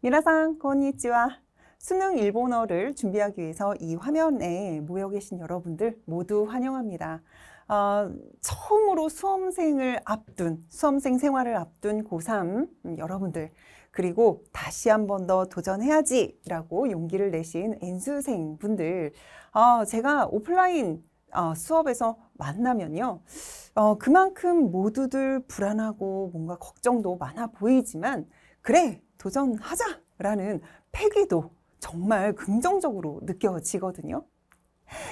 미라상 고니치와 수능 일본어를 준비하기 위해서 이 화면에 모여 계신 여러분들 모두 환영합니다. 어, 처음으로 수험생을 앞둔 수험생 생활을 앞둔 고3 음, 여러분들 그리고 다시 한 번 더 도전해야지라고 용기를 내신 N수생 분들 어, 제가 오프라인 어, 수업에서 만나면요. 어, 그만큼 모두들 불안하고 뭔가 걱정도 많아 보이지만, 그래, 도전하자라는 패기도 정말 긍정적으로 느껴지거든요.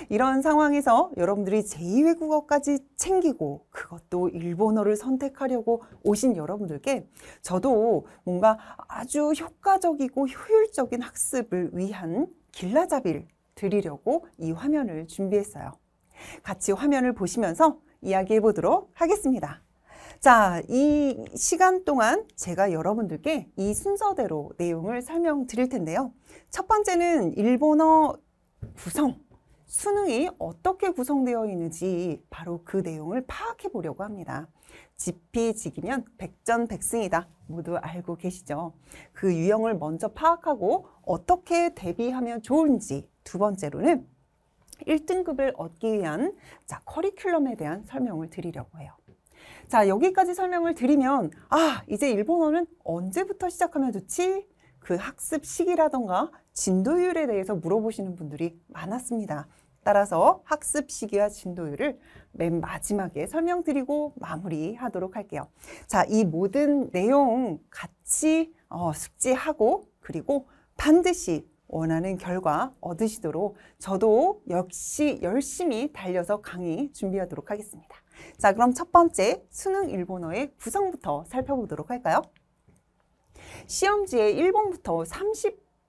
이런 상황에서 여러분들이 제2외국어까지 챙기고 그것도 일본어를 선택하려고 오신 여러분들께 저도 뭔가 아주 효과적이고 효율적인 학습을 위한 길라잡이를 드리려고 이 화면을 준비했어요. 같이 화면을 보시면서 이야기해 보도록 하겠습니다. 자, 이 시간 동안 제가 여러분들께 이 순서대로 내용을 설명드릴 텐데요. 첫 번째는 일본어 구성, 수능이 어떻게 구성되어 있는지 바로 그 내용을 파악해 보려고 합니다. 지피지기면 백전백승이다. 모두 알고 계시죠? 그 유형을 먼저 파악하고 어떻게 대비하면 좋은지 두 번째로는 일등급을 얻기 위한 자, 커리큘럼에 대한 설명을 드리려고 해요. 자, 여기까지 설명을 드리면 아, 이제 일본어는 언제부터 시작하면 좋지? 그 학습 시기라던가 진도율에 대해서 물어보시는 분들이 많았습니다. 따라서 학습 시기와 진도율을 맨 마지막에 설명드리고 마무리하도록 할게요. 자, 이 모든 내용 같이 어, 숙지하고 그리고 반드시 원하는 결과 얻으시도록 저도 역시 열심히 달려서 강의 준비하도록 하겠습니다. 자, 그럼 첫 번째 수능 일본어의 구성부터 살펴보도록 할까요? 시험지에 1번부터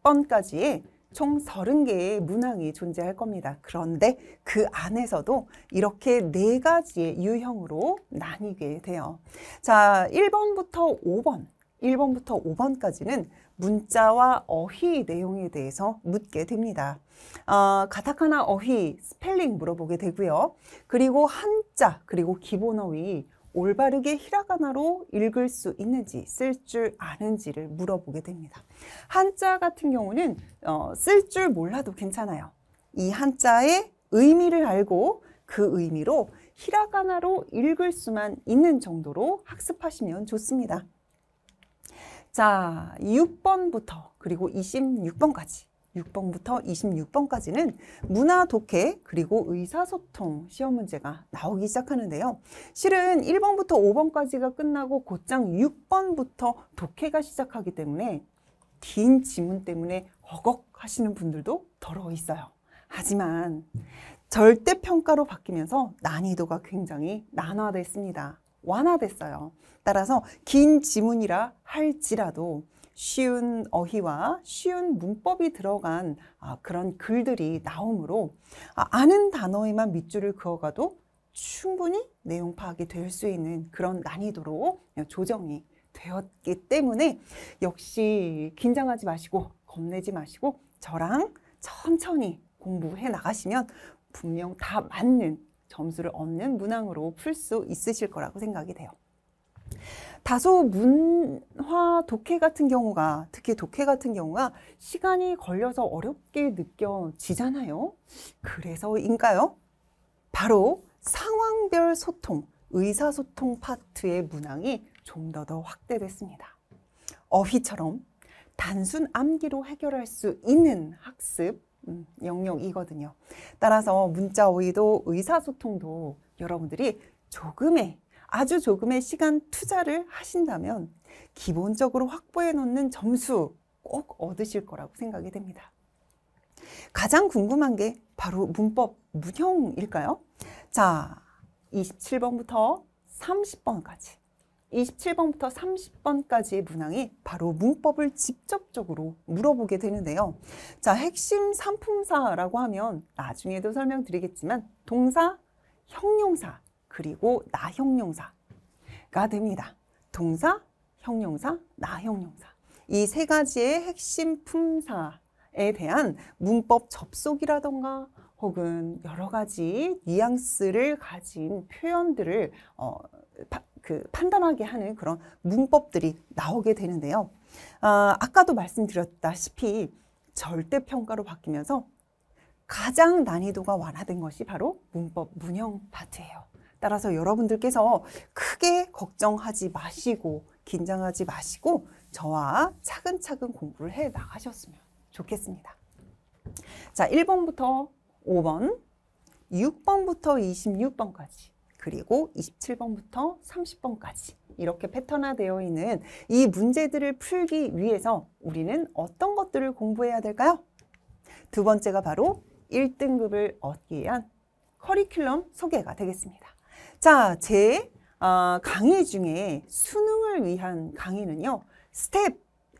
30번까지의 총 30개의 문항이 존재할 겁니다. 그런데 그 안에서도 이렇게 네 가지의 유형으로 나뉘게 돼요. 자, 1번부터 5번, 1번부터 5번까지는 문자와 어휘 내용에 대해서 묻게 됩니다. 어, 가타카나 어휘 스펠링 물어보게 되고요. 그리고 한자 그리고 기본 어휘 올바르게 히라가나로 읽을 수 있는지 쓸 줄 아는지를 물어보게 됩니다. 한자 같은 경우는 어, 쓸줄 몰라도 괜찮아요. 이 한자의 의미를 알고 그 의미로 히라가나로 읽을 수만 있는 정도로 학습하시면 좋습니다. 자, 6번부터 그리고 26번까지 6번부터 26번까지는 문화 독해 그리고 의사소통 시험 문제가 나오기 시작하는데요. 실은 1번부터 5번까지가 끝나고 곧장 6번부터 독해가 시작하기 때문에 긴 지문 때문에 어걱 하시는 분들도 더러 있어요. 하지만 절대평가로 바뀌면서 난이도가 굉장히 난화됐습니다. 완화됐어요. 따라서 긴 지문이라 할지라도 쉬운 어휘와 쉬운 문법이 들어간 아, 그런 글들이 나오므로 아, 아는 단어에만 밑줄을 그어가도 충분히 내용 파악이 될 수 있는 그런 난이도로 조정이 되었기 때문에 역시 긴장하지 마시고 겁내지 마시고 저랑 천천히 공부해 나가시면 분명 다 맞는 점수를 얻는 문항으로 풀 수 있으실 거라고 생각이 돼요. 다소 문화 독해 같은 경우가 특히 독해 같은 경우가 시간이 걸려서 어렵게 느껴지잖아요. 그래서인가요? 바로 상황별 소통, 의사소통 파트의 문항이 좀 더더 더 확대됐습니다. 어휘처럼 단순 암기로 해결할 수 있는 학습, 음, 영역이거든요. 따라서 문자 오이도 의사소통도 여러분들이 조금의 아주 조금의 시간 투자를 하신다면 기본적으로 확보해 놓는 점수 꼭 얻으실 거라고 생각이 됩니다. 가장 궁금한 게 바로 문법 문형일까요? 자, 27번부터 30번까지 27번부터 30번까지의 문항이 바로 문법을 직접적으로 물어보게 되는데요. 자, 핵심 상품사라고 하면 나중에도 설명드리겠지만 동사, 형용사, 그리고 나형용사가 됩니다. 동사, 형용사, 나형용사. 이 세 가지의 핵심 품사에 대한 문법 접속이라던가 혹은 여러 가지 뉘앙스를 가진 표현들을 어, 그 판단하게 하는 그런 문법들이 나오게 되는데요. 아, 아까도 말씀드렸다시피 절대평가로 바뀌면서 가장 난이도가 완화된 것이 바로 문법 문형 파트예요. 따라서 여러분들께서 크게 걱정하지 마시고 긴장하지 마시고 저와 차근차근 공부를 해 나가셨으면 좋겠습니다. 자, 1번부터 5번, 6번부터 26번까지 그리고 27번부터 30번까지 이렇게 패턴화되어 있는 이 문제들을 풀기 위해서 우리는 어떤 것들을 공부해야 될까요? 두 번째가 바로 1등급을 얻기 위한 커리큘럼 소개가 되겠습니다. 자, 제 어, 강의 중에 수능을 위한 강의는요. 스텝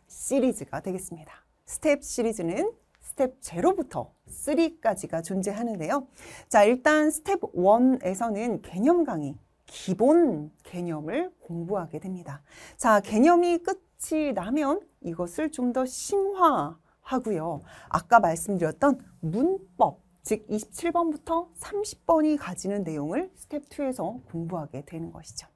시리즈가 되겠습니다. 스텝 시리즈는 스텝 제로부터 3까지가 존재하는데요. 자, 일단 스텝 1에서는 개념 강의, 기본 개념을 공부하게 됩니다. 자, 개념이 끝이 나면 이것을 좀 더 심화하고요. 아까 말씀드렸던 문법, 즉 27번부터 30번이 가지는 내용을 스텝 2에서 공부하게 되는 것이죠.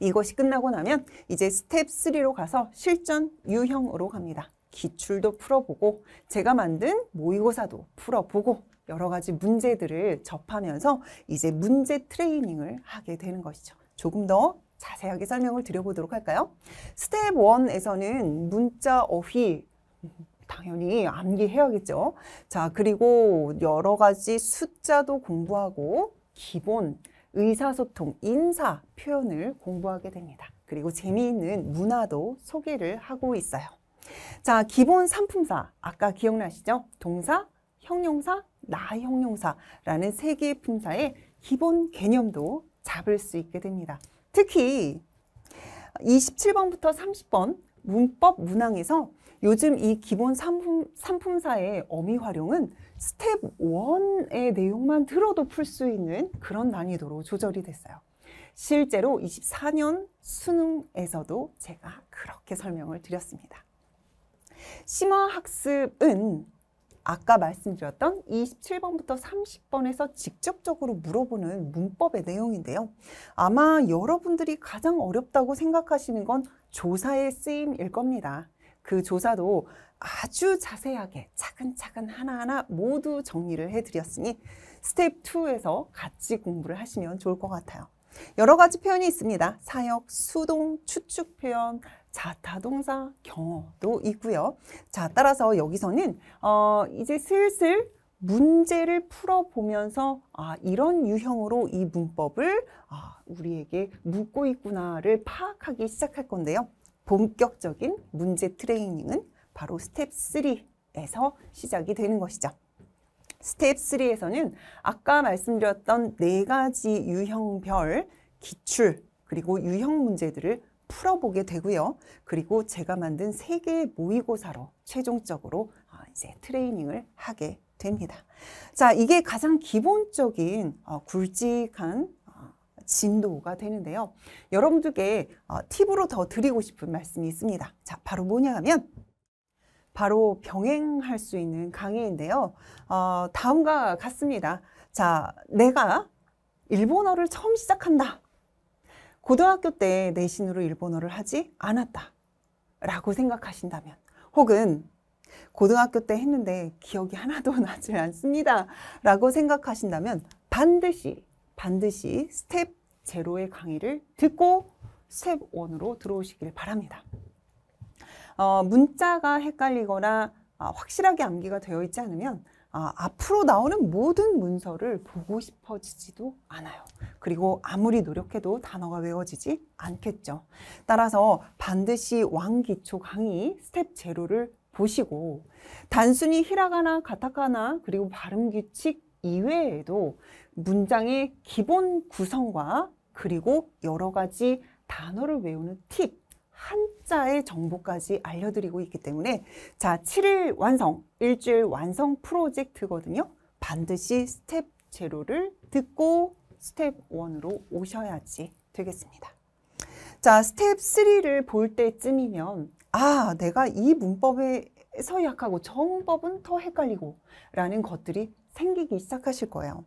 이것이 끝나고 나면 이제 스텝 3로 가서 실전 유형으로 갑니다. 기출도 풀어보고 제가 만든 모의고사도 풀어보고 여러 가지 문제들을 접하면서 이제 문제 트레이닝을 하게 되는 것이죠. 조금 더 자세하게 설명을 드려보도록 할까요? 스텝 1에서는 문자 어휘 당연히 암기해야겠죠. 자, 그리고 여러 가지 숫자도 공부하고 기본 의사소통, 인사, 표현을 공부하게 됩니다. 그리고 재미있는 문화도 소개를 하고 있어요. 자, 기본 상품사. 아까 기억나시죠? 동사, 형용사, 나형용사라는 세 개의 품사의 기본 개념도 잡을 수 있게 됩니다. 특히 27번부터 30번 문법 문항에서 요즘 이 기본 상품, 상품사의 어미 활용은 스텝 1의 내용만 들어도 풀 수 있는 그런 난이도로 조절이 됐어요. 실제로 24년 수능에서도 제가 그렇게 설명을 드렸습니다. 심화학습은 아까 말씀드렸던 27번부터 30번에서 직접적으로 물어보는 문법의 내용인데요. 아마 여러분들이 가장 어렵다고 생각하시는 건 조사의 쓰임일 겁니다. 그 조사도 아주 자세하게 차근차근 하나하나 모두 정리를 해드렸으니 스텝 2에서 같이 공부를 하시면 좋을 것 같아요. 여러 가지 표현이 있습니다. 사역, 수동, 추측 표현, 자타 동사 경어도 있고요. 자, 따라서 여기서는 어, 이제 슬슬 문제를 풀어보면서 아 이런 유형으로 이 문법을 아, 우리에게 묻고 있구나를 파악하기 시작할 건데요. 본격적인 문제 트레이닝은 바로 스텝 3에서 시작이 되는 것이죠. 스텝 3에서는 아까 말씀드렸던 네 가지 유형별 기출 그리고 유형 문제들을 풀어보게 되고요. 그리고 제가 만든 세 개의 모의고사로 최종적으로 어, 이제 트레이닝을 하게 됩니다. 자, 이게 가장 기본적인 어, 굵직한 어, 진도가 되는데요. 여러분들께 팁으로 더 드리고 싶은 말씀이 있습니다. 자, 바로 뭐냐 하면 바로 병행할 수 있는 강의인데요. 어, 다음과 같습니다. 자, 내가 일본어를 처음 시작한다. 고등학교 때 내신으로 일본어를 하지 않았다 라고 생각하신다면 혹은 고등학교 때 했는데 기억이 하나도 나지 않습니다 라고 생각하신다면 반드시 반드시 스텝 제로의 강의를 듣고 스텝 원으로 들어오시길 바랍니다. 어, 문자가 헷갈리거나 어, 확실하게 암기가 되어 있지 않으면 아, 앞으로 나오는 모든 문서를 보고 싶어지지도 않아요. 그리고 아무리 노력해도 단어가 외워지지 않겠죠. 따라서 반드시 왕기초 강의 스텝 제로를 보시고 단순히 히라가나 가타카나 그리고 발음 규칙 이외에도 문장의 기본 구성과 그리고 여러 가지 단어를 외우는 팁 한자의 정보까지 알려드리고 있기 때문에 자, 7일 완성, 일주일 완성 프로젝트거든요. 반드시 스텝 제로를 듣고 스텝 원으로 오셔야지 되겠습니다. 자, 스텝 3를 볼 때쯤이면 아, 내가 이 문법에서 약하고 저 문법은 더 헷갈리고 라는 것들이 생기기 시작하실 거예요.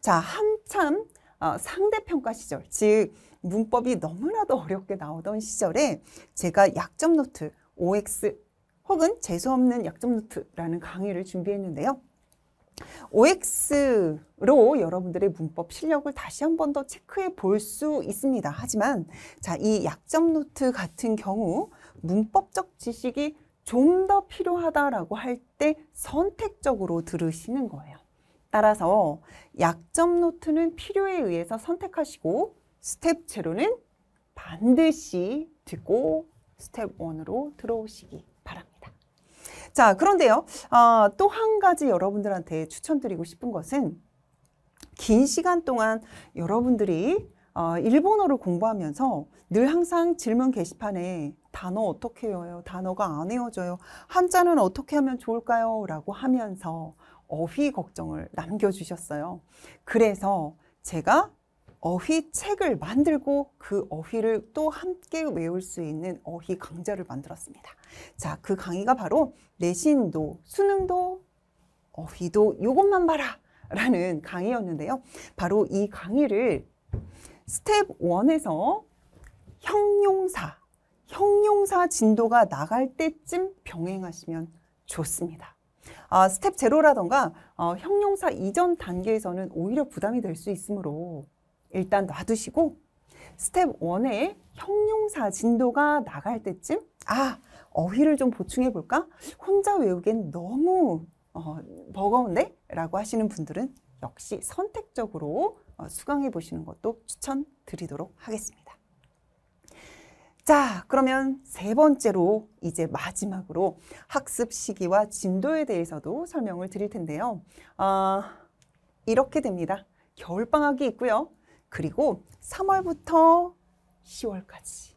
자, 한참 어, 상대평가 시절, 즉 문법이 너무나도 어렵게 나오던 시절에 제가 약점 노트, OX 혹은 재수없는 약점 노트라는 강의를 준비했는데요. OX로 여러분들의 문법 실력을 다시 한 번 더 체크해 볼 수 있습니다. 하지만 자, 이 약점 노트 같은 경우 문법적 지식이 좀 더 필요하다라고 할 때 선택적으로 들으시는 거예요. 따라서 약점 노트는 필요에 의해서 선택하시고 스텝 제로는 반드시 듣고 스텝 원으로 들어오시기 바랍니다. 자, 그런데요. 어, 또한 가지 여러분들한테 추천드리고 싶은 것은 긴 시간 동안 여러분들이 어, 일본어를 공부하면서 늘 항상 질문 게시판에 단어 어떻게 외요 단어가 안 외워져요. 한자는 어떻게 하면 좋을까요? 라고 하면서 어휘 걱정을 남겨주셨어요. 그래서 제가 어휘 책을 만들고 그 어휘를 또 함께 외울 수 있는 어휘 강좌를 만들었습니다. 자, 그 강의가 바로 내신도, 수능도, 어휘도 이것만 봐라 라는 강의였는데요. 바로 이 강의를 스텝 1에서 형용사, 형용사 진도가 나갈 때쯤 병행하시면 좋습니다. 아, 스텝 제로라던가 어, 형용사 이전 단계에서는 오히려 부담이 될 수 있으므로 일단 놔두시고 스텝 1에 형용사 진도가 나갈 때쯤 아 어휘를 좀 보충해 볼까? 혼자 외우기엔 너무 어, 버거운데? 라고 하시는 분들은 역시 선택적으로 어, 수강해 보시는 것도 추천드리도록 하겠습니다. 자, 그러면 세 번째로 이제 마지막으로 학습 시기와 진도에 대해서도 설명을 드릴 텐데요. 어, 이렇게 됩니다. 겨울방학이 있고요. 그리고 3월부터 10월까지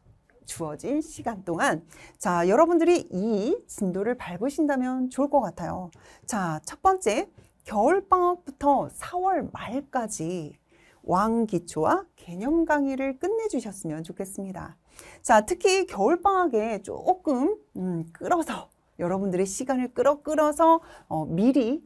주어진 시간 동안 자 여러분들이 이 진도를 밟으신다면 좋을 것 같아요. 자첫 번째 겨울방학부터 4월 말까지 왕기초와 개념 강의를 끝내주셨으면 좋겠습니다. 자 특히 겨울방학에 조금 음, 끌어서 여러분들의 시간을 끌어 끌어서 어, 미리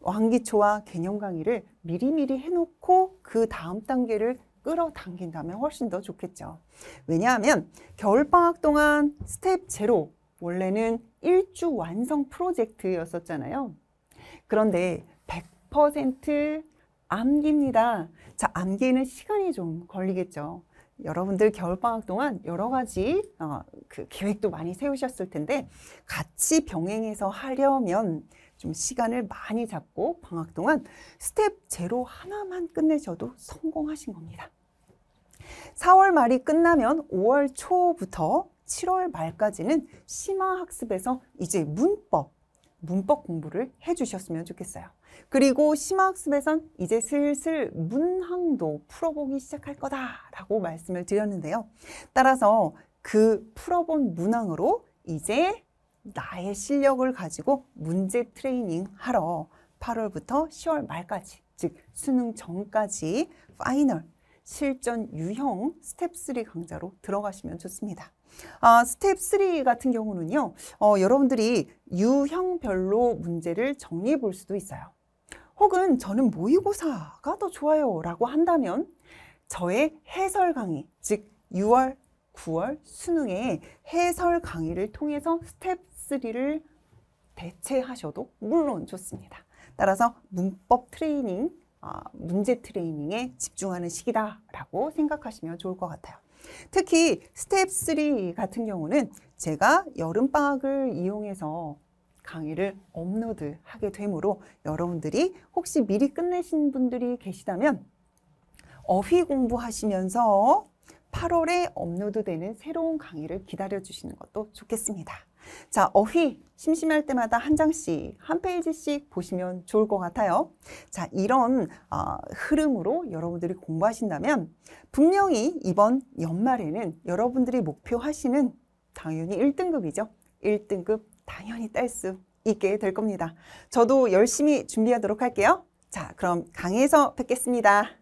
왕기초와 개념 강의를 미리미리 해놓고 그 다음 단계를 끌어당긴다면 훨씬 더 좋겠죠. 왜냐하면 겨울방학 동안 스텝 제로 원래는 일주 완성 프로젝트였었잖아요. 그런데 100% 암기입니다. 자, 암기는 에 시간이 좀 걸리겠죠. 여러분들 겨울방학 동안 여러 가지 어, 그 계획도 많이 세우셨을 텐데 같이 병행해서 하려면 좀 시간을 많이 잡고 방학 동안 스텝 제로 하나만 끝내셔도 성공하신 겁니다. 4월 말이 끝나면 5월 초부터 7월 말까지는 심화 학습에서 이제 문법, 문법 공부를 해주셨으면 좋겠어요. 그리고 심화학습에선 이제 슬슬 문항도 풀어보기 시작할 거다라고 말씀을 드렸는데요. 따라서 그 풀어본 문항으로 이제 나의 실력을 가지고 문제 트레이닝 하러 8월부터 10월 말까지 즉 수능 전까지 파이널 실전 유형 스텝 3 강좌로 들어가시면 좋습니다. 아, 스텝 3 같은 경우는요. 어, 여러분들이 유형별로 문제를 정리해 볼 수도 있어요. 혹은 저는 모의고사가 더 좋아요 라고 한다면 저의 해설 강의 즉 6월 9월 수능의 해설 강의를 통해서 스텝 3를 대체하셔도 물론 좋습니다. 따라서 문법 트레이닝, 아, 문제 트레이닝에 집중하는 시기다라고 생각하시면 좋을 것 같아요. 특히 스텝 3 같은 경우는 제가 여름방학을 이용해서 강의를 업로드하게 되므로 여러분들이 혹시 미리 끝내신 분들이 계시다면 어휘 공부하시면서 8월에 업로드되는 새로운 강의를 기다려 주시는 것도 좋겠습니다. 자, 어휘 심심할 때마다 한 장씩, 한 페이지씩 보시면 좋을 것 같아요. 자, 이런 어, 흐름으로 여러분들이 공부하신다면 분명히 이번 연말에는 여러분들이 목표하시는 당연히 1등급이죠. 1등급 당연히 딸 수 있게 될 겁니다. 저도 열심히 준비하도록 할게요. 자, 그럼 강의에서 뵙겠습니다.